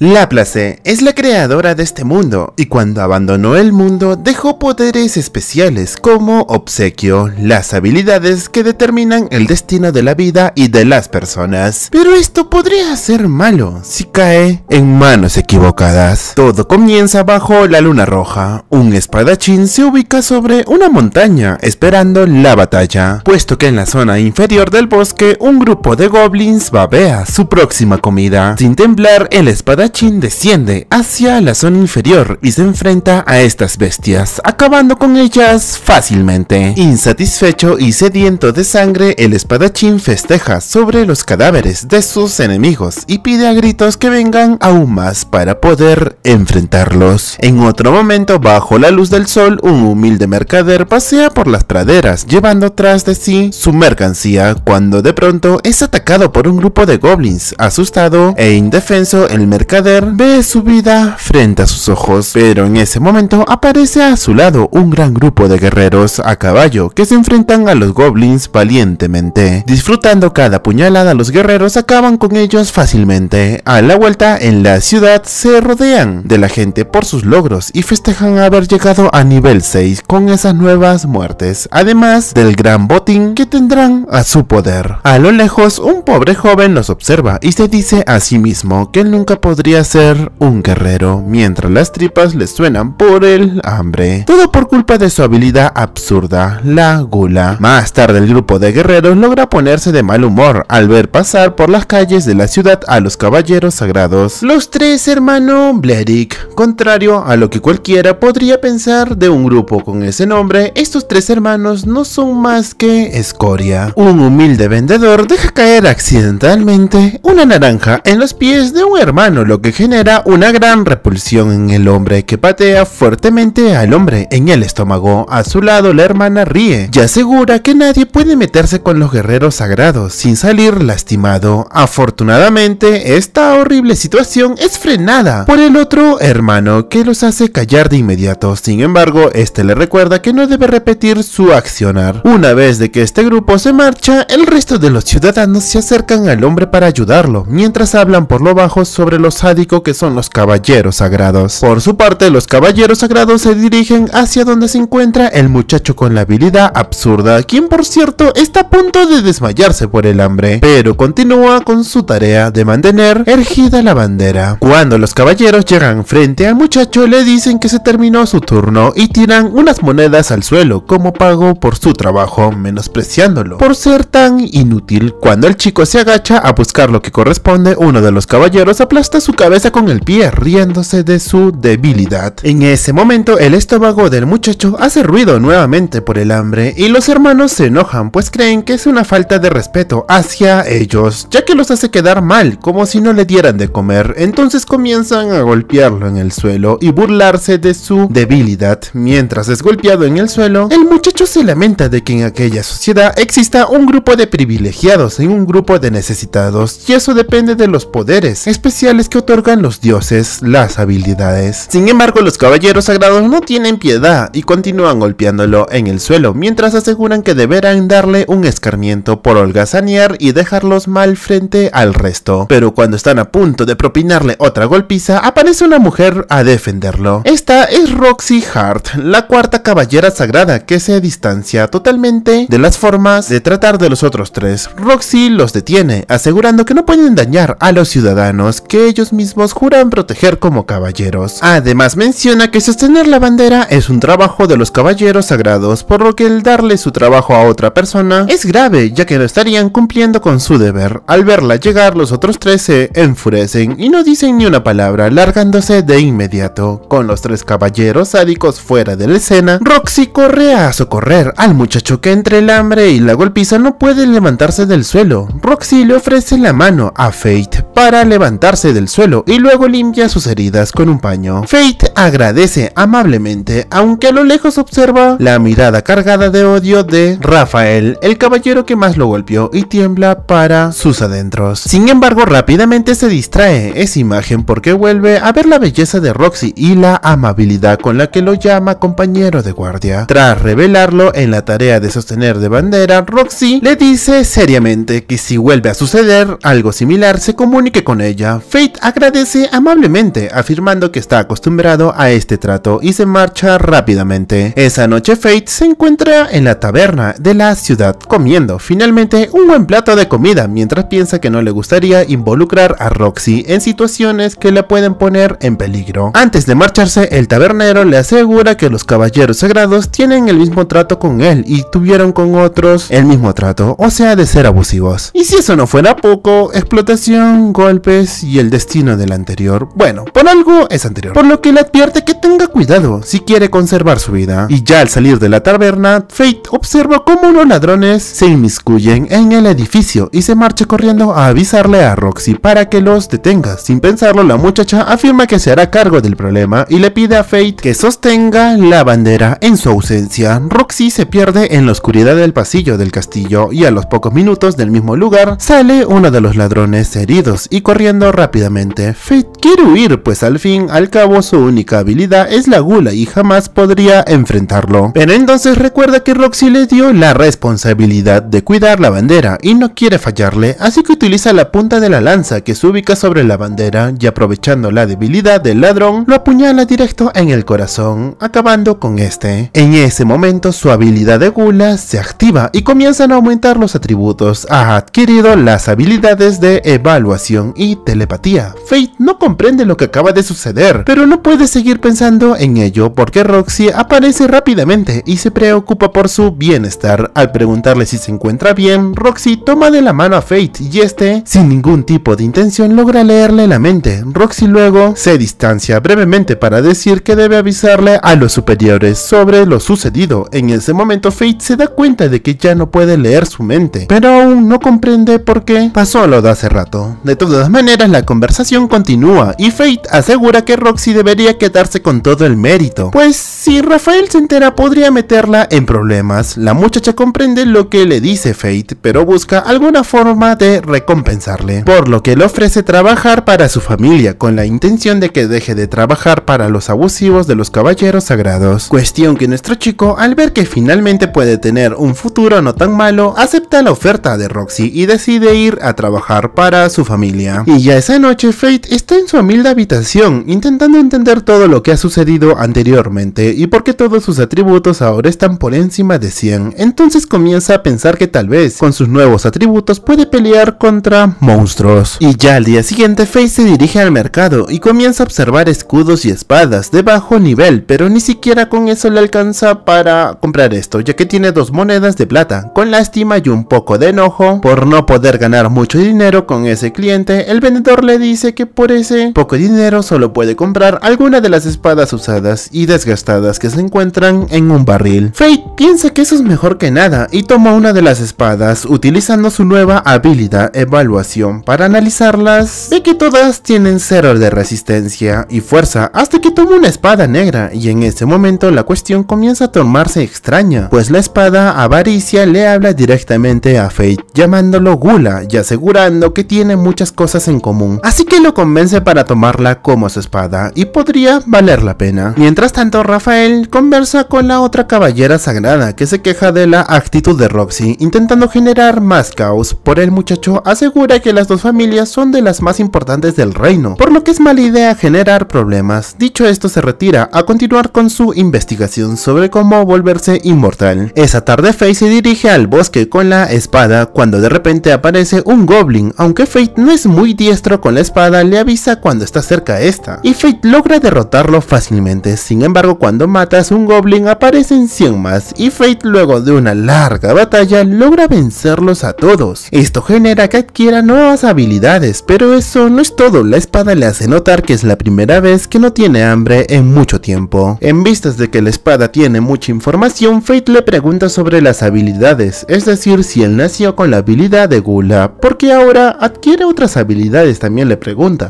Laplace es la creadora de este mundo y cuando abandonó el mundo dejó poderes especiales como obsequio, las habilidades que determinan el destino de la vida y de las personas. Pero esto podría ser malo si cae en manos equivocadas. Todo comienza bajo la luna roja. Un espadachín se ubica sobre una montaña esperando la batalla, puesto que en la zona inferior del bosque un grupo de goblins babea su próxima comida. Sin temblar, el espadachín desciende hacia la zona inferior y se enfrenta a estas bestias, acabando con ellas fácilmente. Insatisfecho y sediento de sangre, el espadachín festeja sobre los cadáveres de sus enemigos y pide a gritos que vengan aún más para poder enfrentarlos. En otro momento, bajo la luz del sol, un humilde mercader pasea por las praderas, llevando tras de sí su mercancía, cuando de pronto es atacado por un grupo de goblins. Asustado e indefenso, el mercader ve su vida frente a sus ojos, pero en ese momento aparece a su lado un gran grupo de guerreros a caballo que se enfrentan a los goblins valientemente. Disfrutando cada puñalada, los guerreros acaban con ellos fácilmente. A la vuelta, en la ciudad se rodean de la gente por sus logros y festejan haber llegado a nivel 6 con esas nuevas muertes, además del gran botín que tendrán a su poder. A lo lejos, un pobre joven los observa y se dice a sí mismo que él nunca podría ser un guerrero, mientras las tripas le suenan por el hambre. Todo por culpa de su habilidad absurda, la gula. Más tarde el grupo de guerreros logra ponerse de mal humor al ver pasar por las calles de la ciudad a los caballeros sagrados. Los tres hermanos Blerick, contrario a lo que cualquiera podría pensar de un grupo con ese nombre, estos tres hermanos no son más que escoria. Un humilde vendedor deja caer accidentalmente una naranja en los pies de un hermano que genera una gran repulsión en el hombre que patea fuertemente al hombre en el estómago. A su lado la hermana ríe y asegura que nadie puede meterse con los guerreros sagrados sin salir lastimado. Afortunadamente, esta horrible situación es frenada por el otro hermano que los hace callar de inmediato. Sin embargo, este le recuerda que no debe repetir su accionar. Una vez de que este grupo se marcha, el resto de los ciudadanos se acercan al hombre para ayudarlo, mientras hablan por lo bajo sobre los que son los caballeros sagrados. Por su parte, los caballeros sagrados se dirigen hacia donde se encuentra el muchacho con la habilidad absurda, quien por cierto está a punto de desmayarse por el hambre, pero continúa con su tarea de mantener ergida la bandera. Cuando los caballeros llegan frente al muchacho le dicen que se terminó su turno y tiran unas monedas al suelo como pago por su trabajo, menospreciándolo por ser tan inútil. Cuando el chico se agacha a buscar lo que corresponde, uno de los caballeros aplasta su su cabeza con el pie, riéndose de su debilidad. En ese momento, el estómago del muchacho hace ruido nuevamente por el hambre y los hermanos se enojan, pues creen que es una falta de respeto hacia ellos, ya que los hace quedar mal, como si no le dieran de comer. Entonces comienzan a golpearlo en el suelo y burlarse de su debilidad. Mientras es golpeado en el suelo, el muchacho se lamenta de que en aquella sociedad exista un grupo de privilegiados y un grupo de necesitados, y eso depende de los poderes especiales que otorgan los dioses las habilidades. Sin embargo, los caballeros sagrados no tienen piedad y continúan golpeándolo en el suelo, mientras aseguran que deberán darle un escarmiento por holgazanear y dejarlos mal frente al resto. Pero cuando están a punto de propinarle otra golpiza, aparece una mujer a defenderlo. Esta es Roxy Hart, la cuarta caballera sagrada que se distancia totalmente de las formas de tratar de los otros tres. Roxy los detiene, asegurando que no pueden dañar a los ciudadanos, que ellos mismos juran proteger como caballeros. Además menciona que sostener la bandera es un trabajo de los caballeros sagrados, por lo que el darle su trabajo a otra persona es grave, ya que no estarían cumpliendo con su deber. Al verla llegar, los otros tres se enfurecen y no dicen ni una palabra, largándose de inmediato. Con los tres caballeros sádicos fuera de la escena, Roxy corre a socorrer al muchacho que entre el hambre y la golpiza no puede levantarse del suelo. Roxy le ofrece la mano a Fate para levantarse del suelo suelo y luego limpia sus heridas con un paño. Fate agradece amablemente, aunque a lo lejos observa la mirada cargada de odio de Rafael, el caballero que más lo golpeó y tiembla para sus adentros. Sin embargo, rápidamente se distrae esa imagen porque vuelve a ver la belleza de Roxy y la amabilidad con la que lo llama compañero de guardia. Tras revelarlo en la tarea de sostener de bandera, Roxy le dice seriamente que si vuelve a suceder algo similar se comunique con ella. Fate agradece amablemente, afirmando que está acostumbrado a este trato y se marcha rápidamente. Esa noche Fate se encuentra en la taberna de la ciudad comiendo finalmente un buen plato de comida mientras piensa que no le gustaría involucrar a Roxy en situaciones que la pueden poner en peligro. Antes de marcharse, el tabernero le asegura que los caballeros sagrados tienen el mismo trato con él y tuvieron con otros el mismo trato, o sea de ser abusivos. Y si eso no fuera poco, explotación, golpes y el destino de anterior. Bueno, por algo es anterior. Por lo que le advierte que tenga cuidado si quiere conservar su vida. Y ya al salir de la taberna, Fate observa cómo los ladrones se inmiscuyen en el edificio y se marcha corriendo a avisarle a Roxy para que los detenga. Sin pensarlo, la muchacha afirma que se hará cargo del problema y le pide a Fate que sostenga la bandera en su ausencia. Roxy se pierde en la oscuridad del pasillo del castillo y a los pocos minutos del mismo lugar sale uno de los ladrones heridos y corriendo rápidamente fit quiere huir, pues al fin, al cabo, su única habilidad es la gula y jamás podría enfrentarlo. Pero entonces recuerda que Roxy le dio la responsabilidad de cuidar la bandera y no quiere fallarle, así que utiliza la punta de la lanza que se ubica sobre la bandera y aprovechando la debilidad del ladrón, lo apuñala directo en el corazón, acabando con este. En ese momento su habilidad de gula se activa y comienzan a aumentar los atributos. Ha adquirido las habilidades de evaluación y telepatía. Fate no comprende lo que acaba de suceder, pero no puede seguir pensando en ello porque Roxy aparece rápidamente y se preocupa por su bienestar. Al preguntarle si se encuentra bien, Roxy toma de la mano a Fate y este, sin ningún tipo de intención, logra leerle la mente. Roxy luego se distancia brevemente para decir que debe avisarle a los superiores sobre lo sucedido. En ese momento Fate se da cuenta de que ya no puede leer su mente, pero aún no comprende por qué pasó lo de hace rato. De todas maneras, la conversación continúa y Fate asegura que Roxy debería quedarse con todo el mérito, pues si Rafael se entera podría meterla en problemas. La muchacha comprende lo que le dice Fate, pero busca alguna forma de recompensarle, por lo que le ofrece trabajar para su familia con la intención de que deje de trabajar para los abusivos de los caballeros sagrados. Cuestión que nuestro chico al ver que finalmente puede tener un futuro no tan malo, acepta la oferta de Roxy y decide ir a trabajar para su familia. Y ya esa noche Fate está en su humilde habitación, intentando entender todo lo que ha sucedido anteriormente y por qué todos sus atributos ahora están por encima de 100. Entonces comienza a pensar que tal vez, con sus nuevos atributos, puede pelear contra monstruos. Y ya al día siguiente, Faith se dirige al mercado y comienza a observar escudos y espadas de bajo nivel, pero ni siquiera con eso le alcanza para comprar esto, ya que tiene dos monedas de plata. Con lástima y un poco de enojo por no poder ganar mucho dinero con ese cliente, el vendedor le dice dice que por ese poco dinero solo puede comprar alguna de las espadas usadas y desgastadas que se encuentran en un barril. Fate piensa que eso es mejor que nada y toma una de las espadas utilizando su nueva habilidad evaluación para analizarlas. Ve que todas tienen cero de resistencia y fuerza hasta que toma una espada negra y en ese momento la cuestión comienza a tomarse extraña, pues la espada avaricia le habla directamente a Fate llamándolo gula y asegurando que tiene muchas cosas en común. Así que lo convence para tomarla como su espada y podría valer la pena. Mientras tanto, Rafael conversa con la otra caballera sagrada que se queja de la actitud de Roxy, intentando generar más caos. Por el muchacho asegura que las dos familias son de las más importantes del reino, por lo que es mala idea generar problemas. Dicho esto, se retira a continuar con su investigación sobre cómo volverse inmortal. Esa tarde, Faye se dirige al bosque con la espada cuando de repente aparece un goblin, aunque Faye no es muy diestro con la espada espada le avisa cuando está cerca a esta, y Fate logra derrotarlo fácilmente, sin embargo cuando matas un goblin aparecen 100 más, y Fate luego de una larga batalla logra vencerlos a todos. Esto genera que adquiera nuevas habilidades, pero eso no es todo, la espada le hace notar que es la primera vez que no tiene hambre en mucho tiempo. En vistas de que la espada tiene mucha información, Fate le pregunta sobre las habilidades, es decir, si él nació con la habilidad de Gula, porque ahora adquiere otras habilidades también le pregunta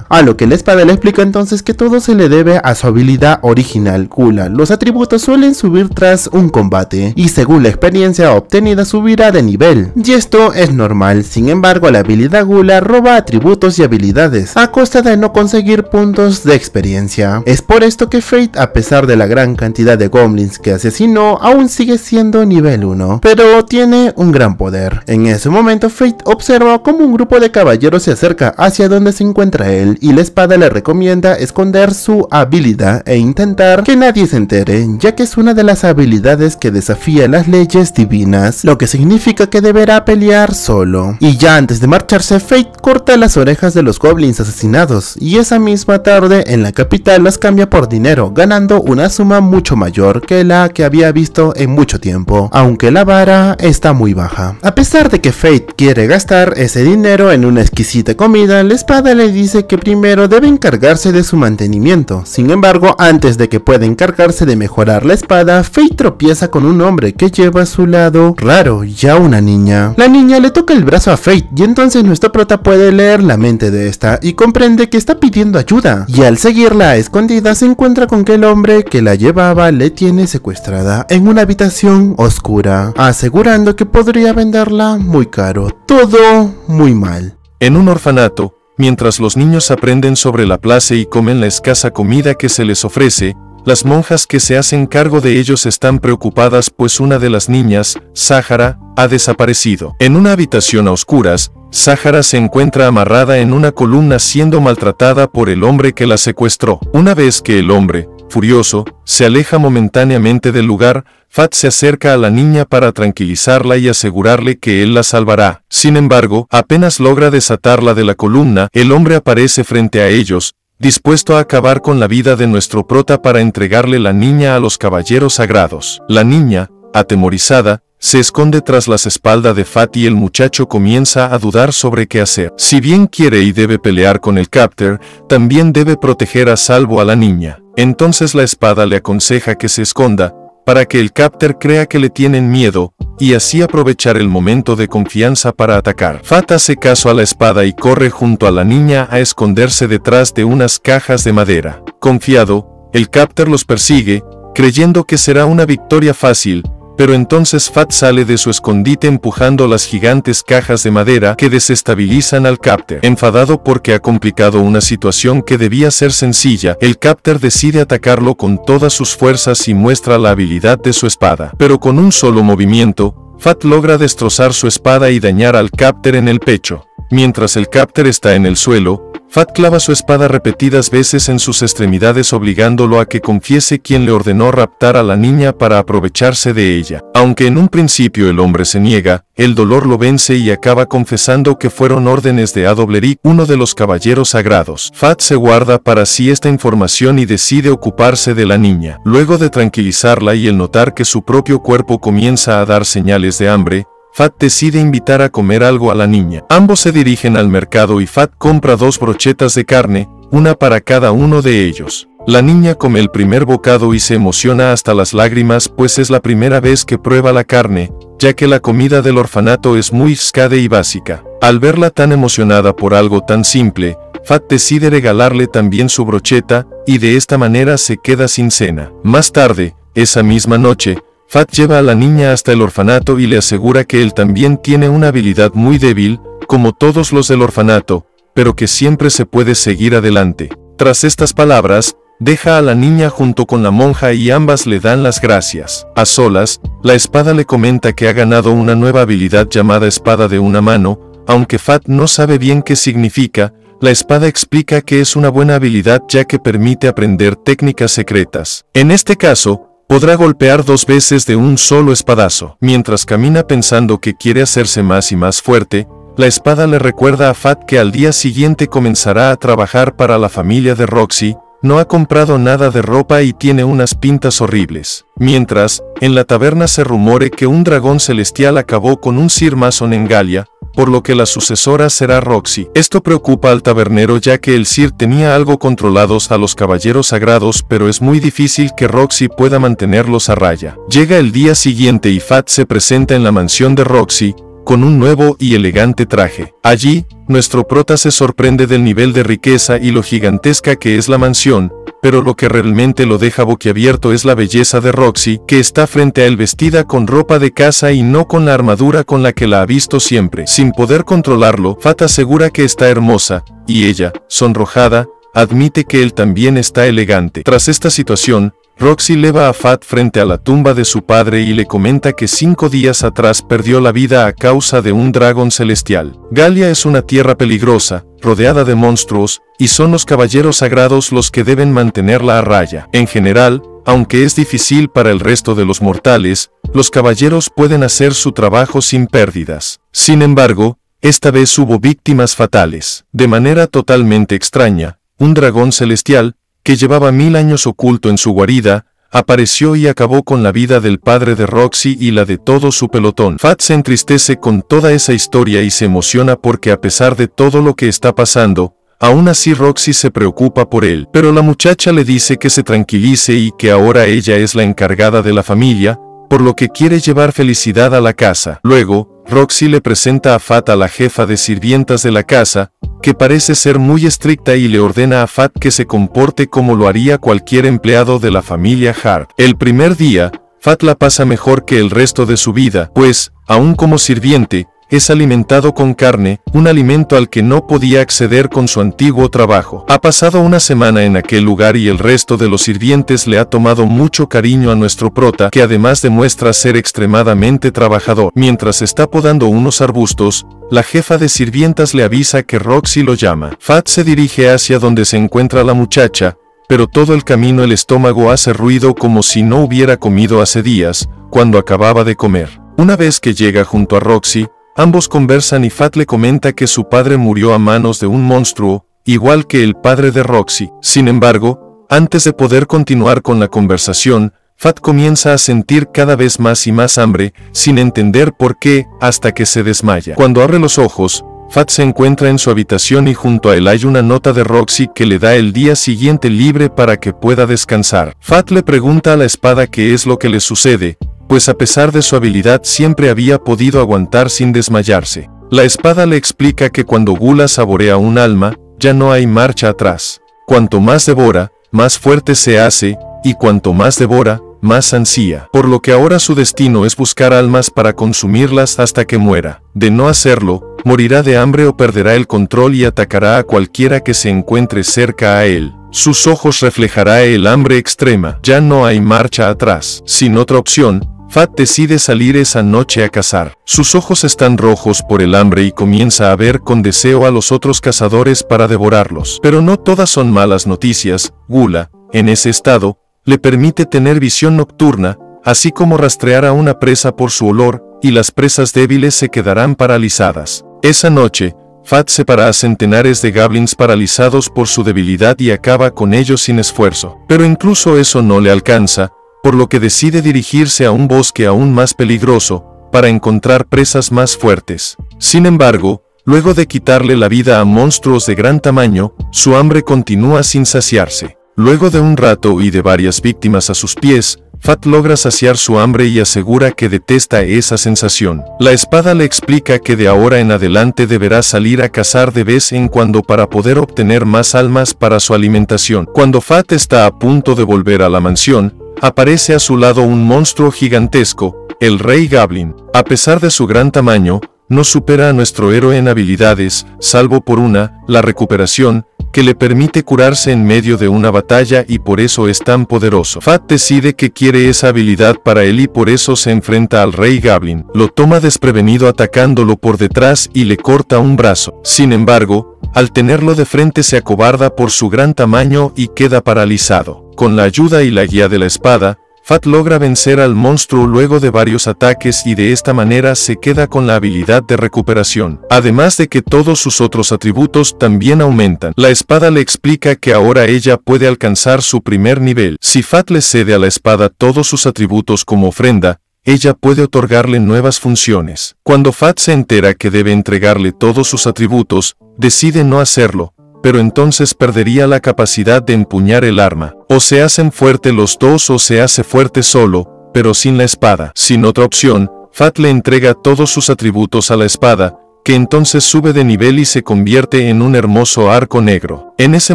a lo que la espada le explica entonces que todo se le debe a su habilidad original, gula, Los atributos suelen subir tras un combate y según la experiencia obtenida subirá de nivel. Y esto es normal, sin embargo la habilidad Gula roba atributos y habilidades a costa de no conseguir puntos de experiencia. Es por esto que Fate, a pesar de la gran cantidad de goblins que asesinó, aún sigue siendo nivel 1, pero tiene un gran poder. En ese momento Fate observa como un grupo de caballeros se acerca hacia donde se encuentra él y la espada le recomienda esconder su habilidad e intentar que nadie se entere, ya que es una de las habilidades que desafía las leyes divinas, lo que significa que deberá pelear solo. Y ya antes de marcharse, Fate corta las orejas de los goblins asesinados y esa misma tarde en la capital las cambia por dinero, ganando una suma mucho mayor que la que había visto en mucho tiempo, aunque la vara está muy baja. A pesar de que Fate quiere gastar ese dinero en una exquisita comida, la espada le dice que primero debe encargarse de su mantenimiento. Sin embargo, antes de que pueda encargarse de mejorar la espada, Fate tropieza con un hombre que lleva a su lado raro, ya una niña. La niña le toca el brazo a Fate. y entonces nuestra prota puede leer la mente de esta y comprende que está pidiendo ayuda. Y al seguirla a escondida. se encuentra con que el hombre que la llevaba le tiene secuestrada en una habitación oscura, asegurando que podría venderla muy caro. Todo muy mal. En un orfanato, mientras los niños aprenden sobre la plaza y comen la escasa comida que se les ofrece, las monjas que se hacen cargo de ellos están preocupadas pues una de las niñas, Sahara, ha desaparecido. En una habitación a oscuras, Sahara se encuentra amarrada en una columna siendo maltratada por el hombre que la secuestró. Una vez que el hombre, Furioso, se aleja momentáneamente del lugar, Fat se acerca a la niña para tranquilizarla y asegurarle que él la salvará. Sin embargo, apenas logra desatarla de la columna, el hombre aparece frente a ellos, dispuesto a acabar con la vida de nuestro prota para entregarle la niña a los caballeros sagrados. La niña, atemorizada, se esconde tras las espaldas de Fat y el muchacho comienza a dudar sobre qué hacer. Si bien quiere y debe pelear con el Capter, también debe proteger a salvo a la niña. Entonces la espada le aconseja que se esconda, para que el capter crea que le tienen miedo, y así aprovechar el momento de confianza para atacar. Fat hace caso a la espada y corre junto a la niña a esconderse detrás de unas cajas de madera. Confiado, el capter los persigue, creyendo que será una victoria fácil, pero entonces Fat sale de su escondite empujando las gigantes cajas de madera que desestabilizan al Capter. Enfadado porque ha complicado una situación que debía ser sencilla, el Capter decide atacarlo con todas sus fuerzas y muestra la habilidad de su espada. Pero con un solo movimiento, Fat logra destrozar su espada y dañar al Capter en el pecho. Mientras el cápter está en el suelo, Fat clava su espada repetidas veces en sus extremidades obligándolo a que confiese quien le ordenó raptar a la niña para aprovecharse de ella. Aunque en un principio el hombre se niega, el dolor lo vence y acaba confesando que fueron órdenes de awr uno de los caballeros sagrados. Fat se guarda para sí esta información y decide ocuparse de la niña. Luego de tranquilizarla y el notar que su propio cuerpo comienza a dar señales de hambre, Fat decide invitar a comer algo a la niña. Ambos se dirigen al mercado y Fat compra dos brochetas de carne, una para cada uno de ellos. La niña come el primer bocado y se emociona hasta las lágrimas pues es la primera vez que prueba la carne, ya que la comida del orfanato es muy escade y básica. Al verla tan emocionada por algo tan simple, Fat decide regalarle también su brocheta, y de esta manera se queda sin cena. Más tarde, esa misma noche, Fat lleva a la niña hasta el orfanato y le asegura que él también tiene una habilidad muy débil, como todos los del orfanato, pero que siempre se puede seguir adelante. Tras estas palabras, deja a la niña junto con la monja y ambas le dan las gracias. A solas, la espada le comenta que ha ganado una nueva habilidad llamada espada de una mano, aunque Fat no sabe bien qué significa, la espada explica que es una buena habilidad ya que permite aprender técnicas secretas. En este caso, podrá golpear dos veces de un solo espadazo. Mientras camina pensando que quiere hacerse más y más fuerte, la espada le recuerda a Fat que al día siguiente comenzará a trabajar para la familia de Roxy, no ha comprado nada de ropa y tiene unas pintas horribles. Mientras, en la taberna se rumore que un dragón celestial acabó con un Sir Mason en Galia, por lo que la sucesora será Roxy. Esto preocupa al tabernero ya que el Sir tenía algo controlados a los caballeros sagrados pero es muy difícil que Roxy pueda mantenerlos a raya. Llega el día siguiente y Fat se presenta en la mansión de Roxy, con un nuevo y elegante traje. Allí, nuestro prota se sorprende del nivel de riqueza y lo gigantesca que es la mansión, pero lo que realmente lo deja boquiabierto es la belleza de Roxy, que está frente a él vestida con ropa de casa y no con la armadura con la que la ha visto siempre. Sin poder controlarlo, Fat asegura que está hermosa, y ella, sonrojada, admite que él también está elegante. Tras esta situación, Roxy leva a Fat frente a la tumba de su padre y le comenta que cinco días atrás perdió la vida a causa de un dragón celestial. Galia es una tierra peligrosa, rodeada de monstruos, y son los caballeros sagrados los que deben mantenerla a raya. En general, aunque es difícil para el resto de los mortales, los caballeros pueden hacer su trabajo sin pérdidas. Sin embargo, esta vez hubo víctimas fatales. De manera totalmente extraña, un dragón celestial, que llevaba mil años oculto en su guarida, apareció y acabó con la vida del padre de Roxy y la de todo su pelotón. Fat se entristece con toda esa historia y se emociona porque a pesar de todo lo que está pasando, aún así Roxy se preocupa por él. Pero la muchacha le dice que se tranquilice y que ahora ella es la encargada de la familia, por lo que quiere llevar felicidad a la casa. Luego, Roxy le presenta a Fat a la jefa de sirvientas de la casa, que parece ser muy estricta y le ordena a Fat que se comporte como lo haría cualquier empleado de la familia Hart. El primer día, Fat la pasa mejor que el resto de su vida, pues, aún como sirviente, es alimentado con carne, un alimento al que no podía acceder con su antiguo trabajo. Ha pasado una semana en aquel lugar y el resto de los sirvientes le ha tomado mucho cariño a nuestro prota, que además demuestra ser extremadamente trabajador. Mientras está podando unos arbustos, la jefa de sirvientas le avisa que Roxy lo llama. Fat se dirige hacia donde se encuentra la muchacha, pero todo el camino el estómago hace ruido como si no hubiera comido hace días, cuando acababa de comer. Una vez que llega junto a Roxy, Ambos conversan y Fat le comenta que su padre murió a manos de un monstruo, igual que el padre de Roxy. Sin embargo, antes de poder continuar con la conversación, Fat comienza a sentir cada vez más y más hambre, sin entender por qué, hasta que se desmaya. Cuando abre los ojos, Fat se encuentra en su habitación y junto a él hay una nota de Roxy que le da el día siguiente libre para que pueda descansar. Fat le pregunta a la espada qué es lo que le sucede, pues a pesar de su habilidad siempre había podido aguantar sin desmayarse. La espada le explica que cuando Gula saborea un alma, ya no hay marcha atrás. Cuanto más devora, más fuerte se hace, y cuanto más devora, más ansía. Por lo que ahora su destino es buscar almas para consumirlas hasta que muera. De no hacerlo, morirá de hambre o perderá el control y atacará a cualquiera que se encuentre cerca a él. Sus ojos reflejará el hambre extrema. Ya no hay marcha atrás. Sin otra opción, Fat decide salir esa noche a cazar. Sus ojos están rojos por el hambre y comienza a ver con deseo a los otros cazadores para devorarlos. Pero no todas son malas noticias, Gula, en ese estado, le permite tener visión nocturna, así como rastrear a una presa por su olor, y las presas débiles se quedarán paralizadas. Esa noche, Fat separa a centenares de goblins paralizados por su debilidad y acaba con ellos sin esfuerzo. Pero incluso eso no le alcanza, por lo que decide dirigirse a un bosque aún más peligroso, para encontrar presas más fuertes. Sin embargo, luego de quitarle la vida a monstruos de gran tamaño, su hambre continúa sin saciarse. Luego de un rato y de varias víctimas a sus pies, Fat logra saciar su hambre y asegura que detesta esa sensación. La espada le explica que de ahora en adelante deberá salir a cazar de vez en cuando para poder obtener más almas para su alimentación. Cuando Fat está a punto de volver a la mansión, aparece a su lado un monstruo gigantesco, el Rey Gablin. A pesar de su gran tamaño, no supera a nuestro héroe en habilidades, salvo por una, la recuperación, que le permite curarse en medio de una batalla y por eso es tan poderoso. Fat decide que quiere esa habilidad para él y por eso se enfrenta al rey Gablin. Lo toma desprevenido atacándolo por detrás y le corta un brazo. Sin embargo, al tenerlo de frente se acobarda por su gran tamaño y queda paralizado. Con la ayuda y la guía de la espada, Fat logra vencer al monstruo luego de varios ataques y de esta manera se queda con la habilidad de recuperación, además de que todos sus otros atributos también aumentan. La espada le explica que ahora ella puede alcanzar su primer nivel. Si Fat le cede a la espada todos sus atributos como ofrenda, ella puede otorgarle nuevas funciones. Cuando Fat se entera que debe entregarle todos sus atributos, decide no hacerlo, pero entonces perdería la capacidad de empuñar el arma. O se hacen fuerte los dos o se hace fuerte solo, pero sin la espada. Sin otra opción, Fat le entrega todos sus atributos a la espada, que entonces sube de nivel y se convierte en un hermoso arco negro. En ese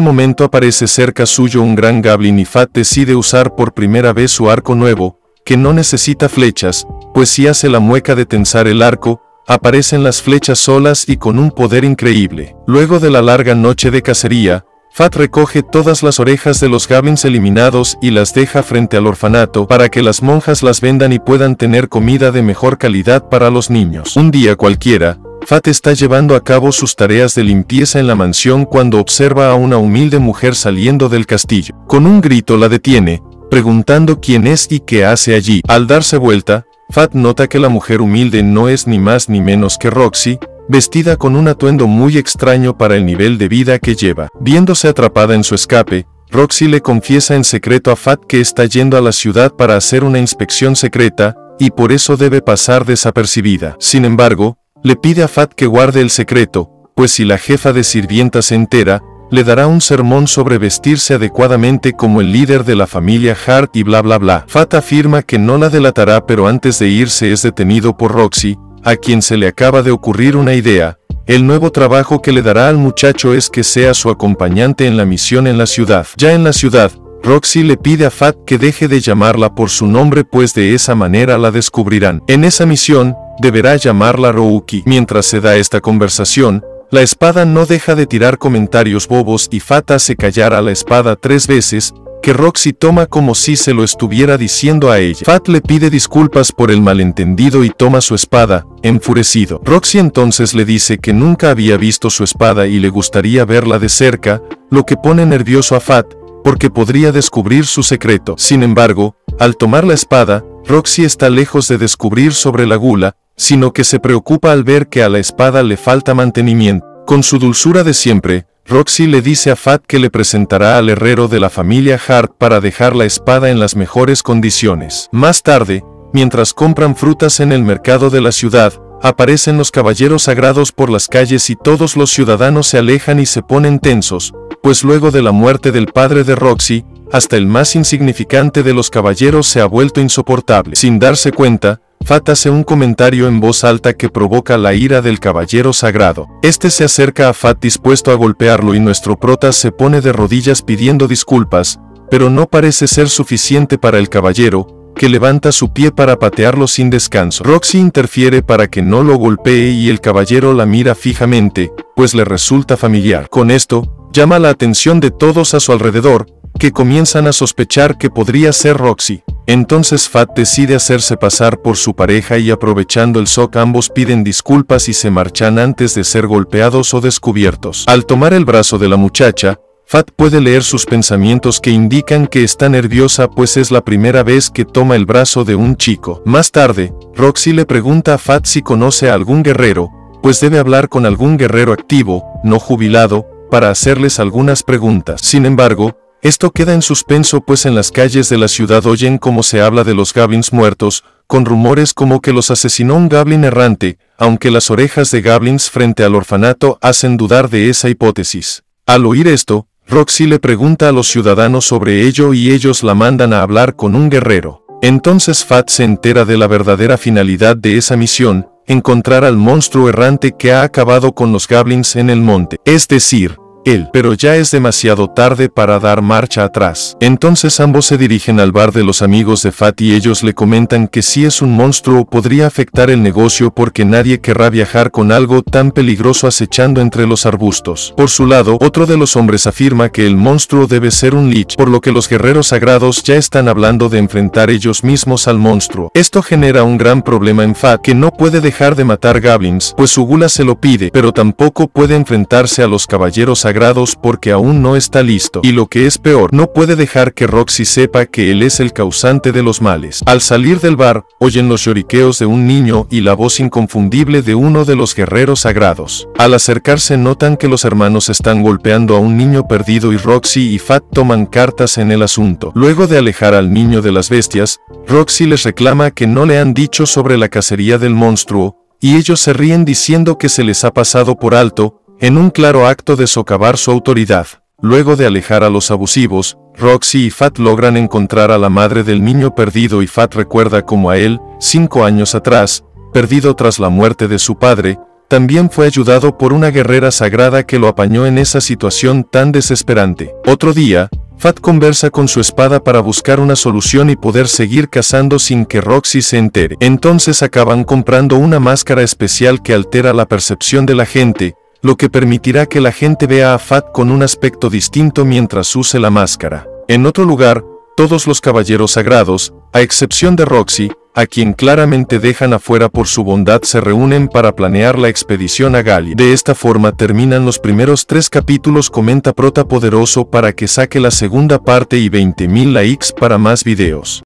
momento aparece cerca suyo un gran goblin y Fat decide usar por primera vez su arco nuevo, que no necesita flechas, pues si hace la mueca de tensar el arco, aparecen las flechas solas y con un poder increíble. Luego de la larga noche de cacería, Fat recoge todas las orejas de los goblins eliminados y las deja frente al orfanato para que las monjas las vendan y puedan tener comida de mejor calidad para los niños. Un día cualquiera, Fat está llevando a cabo sus tareas de limpieza en la mansión cuando observa a una humilde mujer saliendo del castillo. Con un grito la detiene, preguntando quién es y qué hace allí. Al darse vuelta, Fat nota que la mujer humilde no es ni más ni menos que Roxy, vestida con un atuendo muy extraño para el nivel de vida que lleva. Viéndose atrapada en su escape, Roxy le confiesa en secreto a Fat que está yendo a la ciudad para hacer una inspección secreta, y por eso debe pasar desapercibida. Sin embargo, le pide a Fat que guarde el secreto, pues si la jefa de sirvientas se entera, le dará un sermón sobre vestirse adecuadamente como el líder de la familia Hart y bla bla bla. Fat afirma que no la delatará pero antes de irse es detenido por Roxy, a quien se le acaba de ocurrir una idea, el nuevo trabajo que le dará al muchacho es que sea su acompañante en la misión en la ciudad. Ya en la ciudad, Roxy le pide a Fat que deje de llamarla por su nombre pues de esa manera la descubrirán. En esa misión, deberá llamarla Rouki. Mientras se da esta conversación, la espada no deja de tirar comentarios bobos y Fat hace callar a la espada tres veces, que Roxy toma como si se lo estuviera diciendo a ella. Fat le pide disculpas por el malentendido y toma su espada, enfurecido. Roxy entonces le dice que nunca había visto su espada y le gustaría verla de cerca, lo que pone nervioso a Fat, porque podría descubrir su secreto. Sin embargo, al tomar la espada, Roxy está lejos de descubrir sobre la gula, sino que se preocupa al ver que a la espada le falta mantenimiento. Con su dulzura de siempre, Roxy le dice a Fat que le presentará al herrero de la familia Hart para dejar la espada en las mejores condiciones. Más tarde, mientras compran frutas en el mercado de la ciudad, aparecen los caballeros sagrados por las calles y todos los ciudadanos se alejan y se ponen tensos, pues luego de la muerte del padre de Roxy, hasta el más insignificante de los caballeros se ha vuelto insoportable. Sin darse cuenta, Fat hace un comentario en voz alta que provoca la ira del caballero sagrado. Este se acerca a Fat dispuesto a golpearlo y nuestro prota se pone de rodillas pidiendo disculpas, pero no parece ser suficiente para el caballero, que levanta su pie para patearlo sin descanso. Roxy interfiere para que no lo golpee y el caballero la mira fijamente, pues le resulta familiar. Con esto, llama la atención de todos a su alrededor, que comienzan a sospechar que podría ser Roxy. Entonces Fat decide hacerse pasar por su pareja y aprovechando el shock ambos piden disculpas y se marchan antes de ser golpeados o descubiertos. Al tomar el brazo de la muchacha, Fat puede leer sus pensamientos que indican que está nerviosa pues es la primera vez que toma el brazo de un chico. Más tarde, Roxy le pregunta a Fat si conoce a algún guerrero, pues debe hablar con algún guerrero activo, no jubilado, para hacerles algunas preguntas. Sin embargo, esto queda en suspenso pues en las calles de la ciudad oyen como se habla de los goblins muertos, con rumores como que los asesinó un goblin errante, aunque las orejas de goblins frente al orfanato hacen dudar de esa hipótesis. Al oír esto, Roxy le pregunta a los ciudadanos sobre ello y ellos la mandan a hablar con un guerrero. Entonces Fat se entera de la verdadera finalidad de esa misión, encontrar al monstruo errante que ha acabado con los goblins en el monte. Es decir, él, pero ya es demasiado tarde para dar marcha atrás. Entonces ambos se dirigen al bar de los amigos de Fat y ellos le comentan que si es un monstruo podría afectar el negocio porque nadie querrá viajar con algo tan peligroso acechando entre los arbustos. Por su lado, otro de los hombres afirma que el monstruo debe ser un lich, por lo que los guerreros sagrados ya están hablando de enfrentar ellos mismos al monstruo. Esto genera un gran problema en Fat, que no puede dejar de matar goblins, pues su gula se lo pide, pero tampoco puede enfrentarse a los caballeros sagrados sagrados porque aún no está listo. Y lo que es peor, no puede dejar que Roxy sepa que él es el causante de los males. Al salir del bar, oyen los lloriqueos de un niño y la voz inconfundible de uno de los guerreros sagrados. Al acercarse notan que los hermanos están golpeando a un niño perdido y Roxy y Fat toman cartas en el asunto. Luego de alejar al niño de las bestias, Roxy les reclama que no le han dicho sobre la cacería del monstruo, y ellos se ríen diciendo que se les ha pasado por alto, en un claro acto de socavar su autoridad, luego de alejar a los abusivos, Roxy y Fat logran encontrar a la madre del niño perdido y Fat recuerda cómo a él, cinco años atrás, perdido tras la muerte de su padre, también fue ayudado por una guerrera sagrada que lo apañó en esa situación tan desesperante. Otro día, Fat conversa con su espada para buscar una solución y poder seguir cazando sin que Roxy se entere. Entonces acaban comprando una máscara especial que altera la percepción de la gente, lo que permitirá que la gente vea a Fat con un aspecto distinto mientras use la máscara. En otro lugar, todos los caballeros sagrados, a excepción de Roxy, a quien claramente dejan afuera por su bondad, se reúnen para planear la expedición a Gali. De esta forma terminan los primeros tres capítulos, comenta Prota Poderoso para que saque la segunda parte y 20.000 likes para más videos.